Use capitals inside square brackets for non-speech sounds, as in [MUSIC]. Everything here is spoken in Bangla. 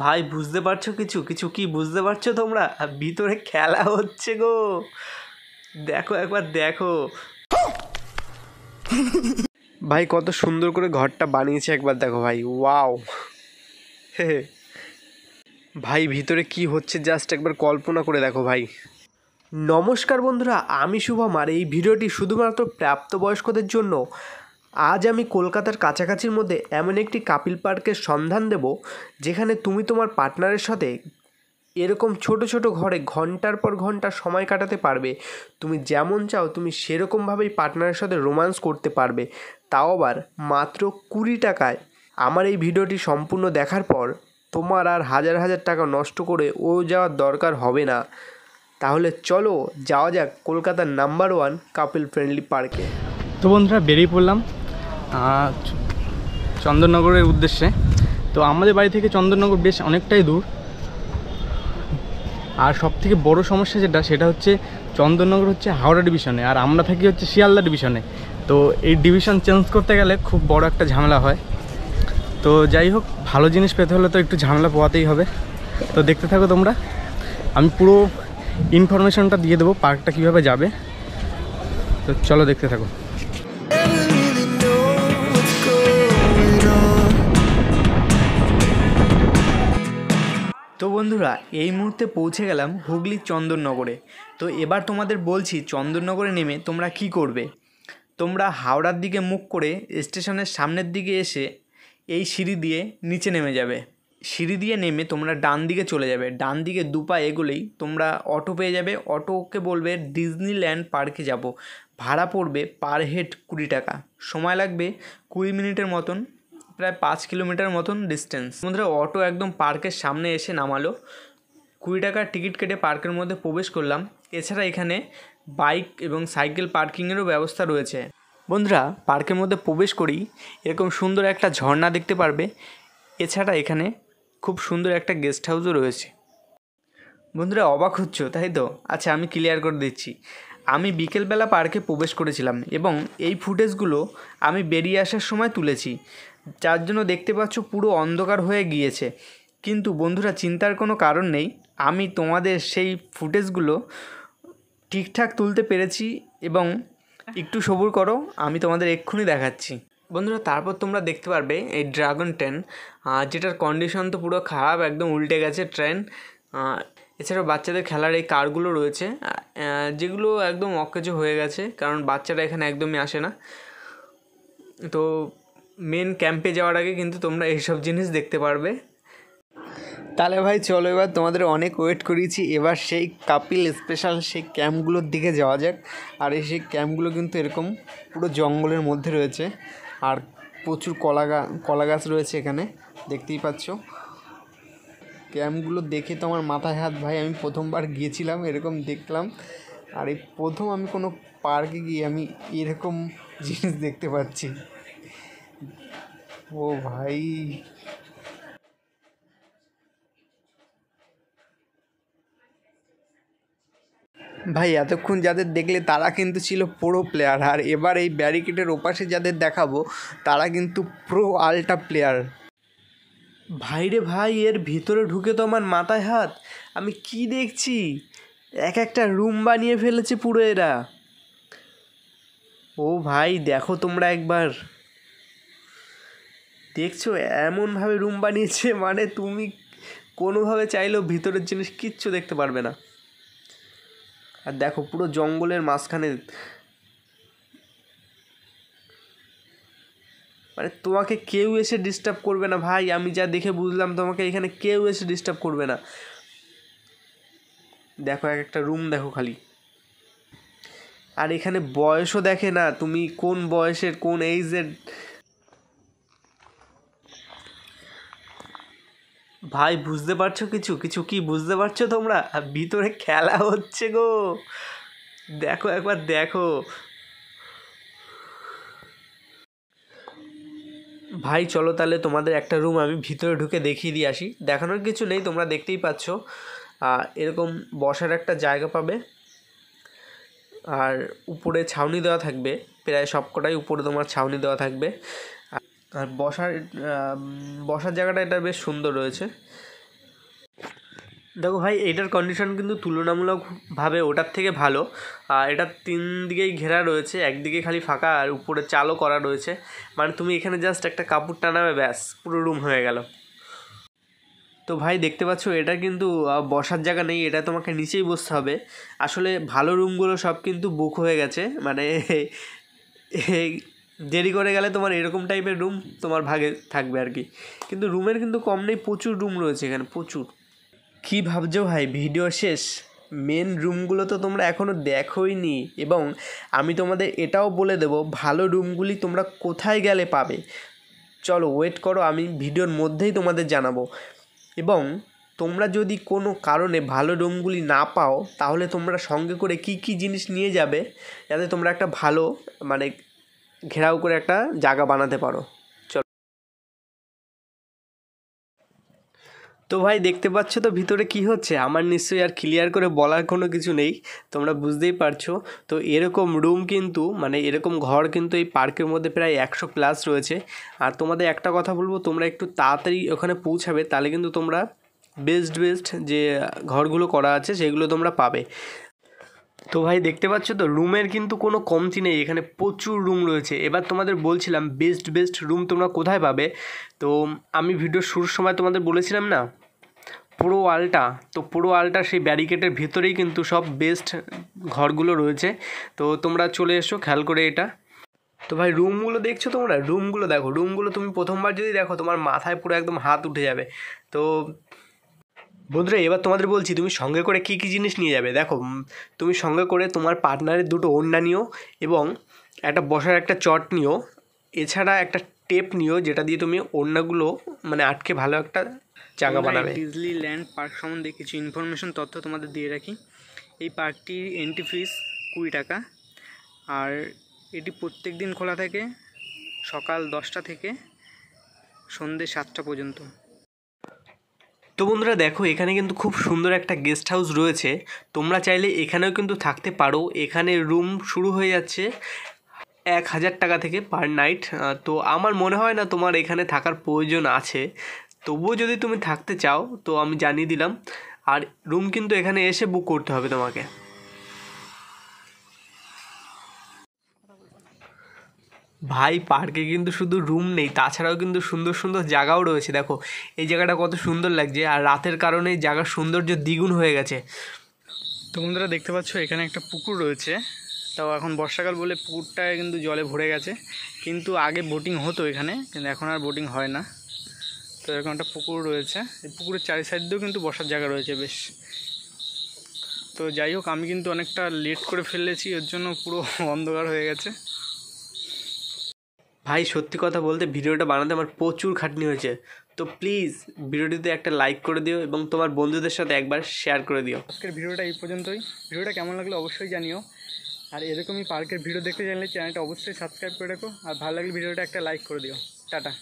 ভাই বুঝতে পারছো কিছু কিছু কি বুঝতে পারছো তোমরা ভিতরে খেলা হচ্ছে গো দেখো একবার দেখো ভাই কত সুন্দর করে ঘরটা বানিয়েছে একবার দেখো ভাই ওয়াও ভাই ভিতরে কি হচ্ছে জাস্ট একবার কল্পনা করে দেখো ভাই নমস্কার বন্ধুরা আমি শুভম আর এই ভিডিওটি শুধুমাত্র প্রাপ্তবয়স্কদের জন্য আজ আমি কলকাতার কাছাকাছির মধ্যে এমন একটি কাপিল পার্কের সন্ধান দেব যেখানে তুমি তোমার পার্টনারের সাথে এরকম ছোট ছোট ঘরে ঘন্টার পর ঘন্টা সময় কাটাতে পারবে তুমি যেমন চাও তুমি সেরকমভাবেই পার্টনারের সাথে রোম্যান্স করতে পারবে তাও আবার মাত্র কুড়ি টাকায় আমার এই ভিডিওটি সম্পূর্ণ দেখার পর তোমার আর হাজার হাজার টাকা নষ্ট করে ও যাওয়ার দরকার হবে না তাহলে চলো যাওয়া যাক কলকাতার নাম্বার ওয়ান কাপিল ফ্রেন্ডলি পার্কে তো বন্ধুরা বেরিয়ে পড়লাম চন্দননগরের উদ্দেশ্যে তো আমাদের বাড়ি থেকে চন্দননগর বেশ অনেকটাই দূর আর সবথেকে বড় সমস্যা যেটা সেটা হচ্ছে চন্দননগর হচ্ছে হাওড়া ডিভিশনে আর আমরা থাকি হচ্ছে শিয়ালদা ডিভিশনে তো এই ডিভিশন চেঞ্জ করতে গেলে খুব বড় একটা ঝামেলা হয় তো যাই হোক ভালো জিনিস পেতে হলে তো একটু ঝামেলা পোয়াতেই হবে তো দেখতে থাকো তোমরা আমি পুরো ইনফরমেশনটা দিয়ে দেবো পার্কটা কীভাবে যাবে তো চলো দেখতে থাকো তো বন্ধুরা এই মুহূর্তে পৌঁছে গেলাম হুগলির চন্দননগরে তো এবার তোমাদের বলছি চন্দননগরে নেমে তোমরা কি করবে তোমরা হাওড়ার দিকে মুখ করে স্টেশনের সামনের দিকে এসে এই সিঁড়ি দিয়ে নিচে নেমে যাবে সিঁড়ি দিয়ে নেমে তোমরা ডান দিকে চলে যাবে ডান দিকে দুপা এগোলেই তোমরা অটো পেয়ে যাবে অটোকে বলবে ডিজনিল্যান্ড পার্কে যাব ভাড়া পড়বে পার হেড কুড়ি টাকা সময় লাগবে কুড়ি মিনিটের মতন প্রায় পাঁচ কিলোমিটার মতন ডিস্টেন্স মধ্যে অটো একদম পার্কের সামনে এসে নামালো কুড়ি টাকার টিকিট কেটে পার্কের মধ্যে প্রবেশ করলাম এছাড়া এখানে বাইক এবং সাইকেল পার্কিংয়েরও ব্যবস্থা রয়েছে বন্ধুরা পার্কের মধ্যে প্রবেশ করি এরকম সুন্দর একটা ঝর্ণা দেখতে পারবে এছাড়া এখানে খুব সুন্দর একটা গেস্ট হাউসও রয়েছে বন্ধুরা অবাক হচ্ছ তাই তো আচ্ছা আমি ক্লিয়ার করে দিচ্ছি আমি বিকেলবেলা পার্কে প্রবেশ করেছিলাম এবং এই ফুটেজগুলো আমি বেরিয়ে আসার সময় তুলেছি যার জন্য দেখতে পাচ্ছ পুরো অন্ধকার হয়ে গিয়েছে কিন্তু বন্ধুরা চিন্তার কোনো কারণ নেই আমি তোমাদের সেই ফুটেজগুলো ঠিকঠাক তুলতে পেরেছি এবং একটু সবুর করো আমি তোমাদের এক্ষুনি দেখাচ্ছি বন্ধুরা তারপর তোমরা দেখতে পারবে এই ড্রাগন ট্রেন যেটার কন্ডিশন তো পুরো খারাপ একদম উল্টে গেছে ট্রেন এছাড়াও বাচ্চাদের খেলার এই কারগুলো রয়েছে যেগুলো একদম অকেজো হয়ে গেছে কারণ বাচ্চারা এখানে একদমই আসে না তো মেন ক্যাম্পে যাওয়ার আগে কিন্তু তোমরা এইসব জিনিস দেখতে পারবে তাহলে ভাই চলো এবার তোমাদের অনেক ওয়েট করিয়েছি এবার সেই কাপিল স্পেশাল সেই ক্যাম্পগুলোর দিকে যাওয়া যাক আর এই সেই ক্যাম্পগুলো কিন্তু এরকম পুরো জঙ্গলের মধ্যে রয়েছে আর প্রচুর কলা কলা গাছ রয়েছে এখানে দেখতেই পাচ্ছ ক্যাম্পগুলো দেখে তো আমার মাথায় হাত ভাই আমি প্রথমবার গিয়েছিলাম এরকম দেখলাম আর এই প্রথম আমি কোনো পার্কে গিয়ে আমি এরকম জিনিস দেখতে পাচ্ছি ও ভাই ভাই এতক্ষণ যাদের দেখলে তারা কিন্তু ছিল প্রো প্লেয়ার আর এবার এই ব্যারিকেডের ওপাশে যাদের দেখাবো তারা কিন্তু প্রো আল্টা প্লেয়ার ভাইরে ভাই এর ভিতরে ঢুকে তো আমার মাথায় হাত আমি কি দেখছি এক একটা রুম বানিয়ে ফেলেছে পুরো এরা ও ভাই দেখো তোমরা একবার দেখছো এমনভাবে রুম বানিয়েছে মানে তুমি কোনোভাবে চাইলেও ভিতরের জিনিস কিচ্ছু দেখতে পারবে না আর দেখো পুরো জঙ্গলের মাঝখানে মানে তোমাকে কেউ এসে ডিস্টার্ব করবে না ভাই আমি যা দেখে বুঝলাম তোমাকে এখানে কেউ এসে ডিস্টার্ব করবে না দেখো এক একটা রুম দেখো খালি আর এখানে বয়সও দেখে না তুমি কোন বয়সের কোন এইজের ভাই বুঝতে পারছো কিছু কিছু কি বুঝতে পারছো তোমরা ভিতরে খেলা হচ্ছে গো দেখো একবার দেখো ভাই চলো তাহলে তোমাদের একটা রুম আমি ভিতরে ঢুকে দেখিয়ে দিয়ে আসি দেখানোর কিছু নেই তোমরা দেখতেই পাচ্ছ এরকম বসার একটা জায়গা পাবে আর উপরে ছাউনি দেওয়া থাকবে প্রায় সবকটাই উপরে তোমার ছাউনি দেওয়া থাকবে আর বসার বসার জায়গাটা এটা বেশ সুন্দর রয়েছে দেখো ভাই এটার কন্ডিশন কিন্তু তুলনামূলকভাবে ওটার থেকে ভালো আর এটা তিন দিকেই ঘেরা রয়েছে একদিকে খালি ফাঁকা আর উপরে চালও করা রয়েছে মানে তুমি এখানে জাস্ট একটা কাপড় টানাবে ব্যাস পুরো রুম হয়ে গেল তো ভাই দেখতে পাচ্ছ এটা কিন্তু বসার জায়গা নেই এটা তোমাকে নিচেই বসতে হবে আসলে ভালো রুমগুলো সব কিন্তু বুক হয়ে গেছে মানে [LAUGHS] দেরি করে গেলে তোমার এরকম টাইপের রুম তোমার ভাগে থাকবে আর কি কিন্তু রুমের কিন্তু কম নেই প্রচুর রুম রয়েছে এখানে প্রচুর কী ভাবছো ভাই ভিডিও শেষ মেন রুমগুলো তো তোমরা এখনও দেখোই নি এবং আমি তোমাদের এটাও বলে দেব ভালো রুমগুলি তোমরা কোথায় গেলে পাবে চলো ওয়েট করো আমি ভিডিওর মধ্যেই তোমাদের জানাবো এবং তোমরা যদি কোনো কারণে ভালো রুমগুলি না পাও তাহলে তোমরা সঙ্গে করে কি কি জিনিস নিয়ে যাবে যাতে তোমরা একটা ভালো মানে ঘেরাও করে একটা জায়গা বানাতে পারো চলো তো ভাই দেখতে পাচ্ছ তো ভিতরে কি হচ্ছে আমার নিশ্চয়ই আর ক্লিয়ার করে বলার কোনো কিছু নেই তোমরা বুঝতেই পারছো তো এরকম রুম কিন্তু মানে এরকম ঘর কিন্তু এই পার্কের মধ্যে প্রায় একশো প্লাস রয়েছে আর তোমাদের একটা কথা বলবো তোমরা একটু তাড়াতাড়ি ওখানে পৌঁছাবে তাহলে কিন্তু তোমরা বেস্ট বেস্ট যে ঘরগুলো করা আছে সেগুলো তোমরা পাবে তো ভাই দেখতে পাচ্ছ তো রুমের কিন্তু কোনো কমতি নেই এখানে প্রচুর রুম রয়েছে এবার তোমাদের বলছিলাম বেস্ট বেস্ট রুম তোমরা কোথায় পাবে তো আমি ভিডিও শুরুর সময় তোমাদের বলেছিলাম না পুরো আলটা তো পুরো আলটা সেই ব্যারিকেডের ভেতরেই কিন্তু সব বেস্ট ঘরগুলো রয়েছে তো তোমরা চলে এসো খেয়াল করে এটা তো ভাই রুমগুলো দেখছো তোমরা রুমগুলো দেখো রুমগুলো তুমি প্রথমবার যদি দেখো তোমার মাথায় পুরো একদম হাত উঠে যাবে তো বন্ধুরা এবার তোমাদের বলছি তুমি সঙ্গে করে কী কী জিনিস নিয়ে যাবে দেখো তুমি সঙ্গে করে তোমার পার্টনারের দুটো ওন্না নিও এবং একটা বসার একটা চট নিও এছাড়া একটা টেপ নিও যেটা দিয়ে তুমি ওড়নাগুলো মানে আটকে ভালো একটা জায়গা বানাবে ডিজলি ল্যান্ড পার্ক সম্বন্ধে কিছু ইনফরমেশন তথ্য তোমাদের দিয়ে রাখি এই পার্কটির এন্ট্রি ফিস কুড়ি টাকা আর এটি প্রত্যেক দিন খোলা থাকে সকাল দশটা থেকে সন্ধ্যে সাতটা পর্যন্ত তো বন্ধুরা দেখো এখানে কিন্তু খুব সুন্দর একটা গেস্ট হাউস রয়েছে তোমরা চাইলে এখানেও কিন্তু থাকতে পারো এখানে রুম শুরু হয়ে যাচ্ছে এক হাজার টাকা থেকে পার নাইট তো আমার মনে হয় না তোমার এখানে থাকার প্রয়োজন আছে তবুও যদি তুমি থাকতে চাও তো আমি জানিয়ে দিলাম আর রুম কিন্তু এখানে এসে বুক করতে হবে তোমাকে ভাই পার্কে কিন্তু শুধু রুম নেই তাছাড়াও কিন্তু সুন্দর সুন্দর জায়গাও রয়েছে দেখো এই জায়গাটা কত সুন্দর লাগছে আর রাতের কারণে এই জায়গার সৌন্দর্য দ্বিগুণ হয়ে গেছে তো বন্ধুরা দেখতে পাচ্ছ এখানে একটা পুকুর রয়েছে তাও এখন বর্ষাকাল বলে পুকুরটা কিন্তু জলে ভরে গেছে কিন্তু আগে বোটিং হতো এখানে কিন্তু এখন আর বোটিং হয় না তো এরকম একটা পুকুর রয়েছে এই পুকুরের চারি সাইড দিয়েও কিন্তু বসার জায়গা রয়েছে বেশ তো যাই হোক আমি কিন্তু অনেকটা লেট করে ফেলেছি ওর জন্য পুরো অন্ধকার হয়ে গেছে ভাই সত্যি কথা বলতে ভিডিওটা বানাতে আমার প্রচুর খাটনি হয়েছে তো প্লিজ ভিডিওটিতে একটা লাইক করে দিও এবং তোমার বন্ধুদের সাথে একবার শেয়ার করে দিও আজকের ভিডিওটা এই পর্যন্তই ভিডিওটা কেমন লাগলো অবশ্যই জানিও আর এরকমই পার্কের ভিডিও দেখতে জানলে চ্যানেলটা অবশ্যই সাবস্ক্রাইব করে রাখো আর ভালো লাগলে ভিডিওটা একটা লাইক করে দিও টাটা